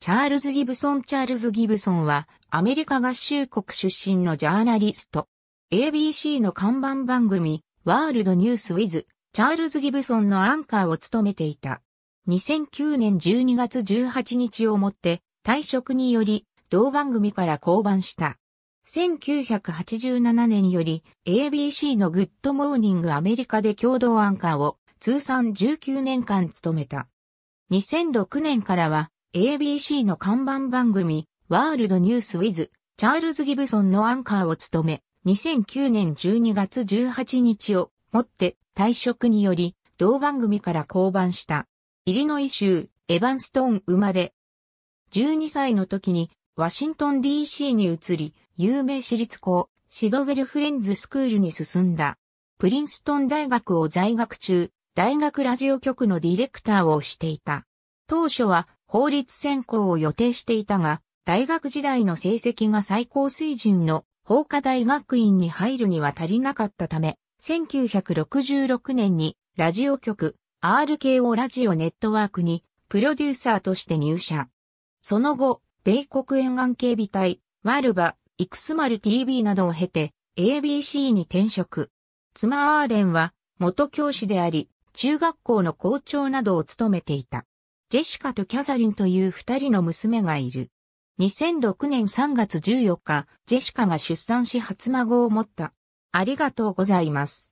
チャールズ・ギブソン・チャールズ・ギブソンは、アメリカ合衆国出身のジャーナリスト。ABC の看板番組、ワールドニュース・ウィズ、チャールズ・ギブソンのアンカーを務めていた。2009年12月18日をもって、退職により、同番組から降板した。1987年より ABC のグッドモーニングアメリカで共同アンカーを通算19年間務めた。2006年からは ABC の看板番組、ワールドニュースウィズ、チャールズ・ギブソンのアンカーを務め、2009年12月18日をもって退職により、同番組から降板した。イリノイ州、エヴァンストーン生まれ。12歳の時に、ワシントン DC に移り、有名私立校、シドベルフレンズスクールに進んだ。プリンストン大学を在学中、大学ラジオ局のディレクターをしていた。当初は法律専攻を予定していたが、大学時代の成績が最高水準の法科大学院に入るには足りなかったため、1966年にラジオ局 RKO ラジオネットワークにプロデューサーとして入社。その後、米国沿岸警備隊、ワルバ、イクスマル TV などを経て ABC に転職。妻アーレンは元教師であり、中学校の校長などを務めていた。ジェシカとキャサリンという二人の娘がいる。2006年3月14日、ジェシカが出産し初孫を持った。ありがとうございます。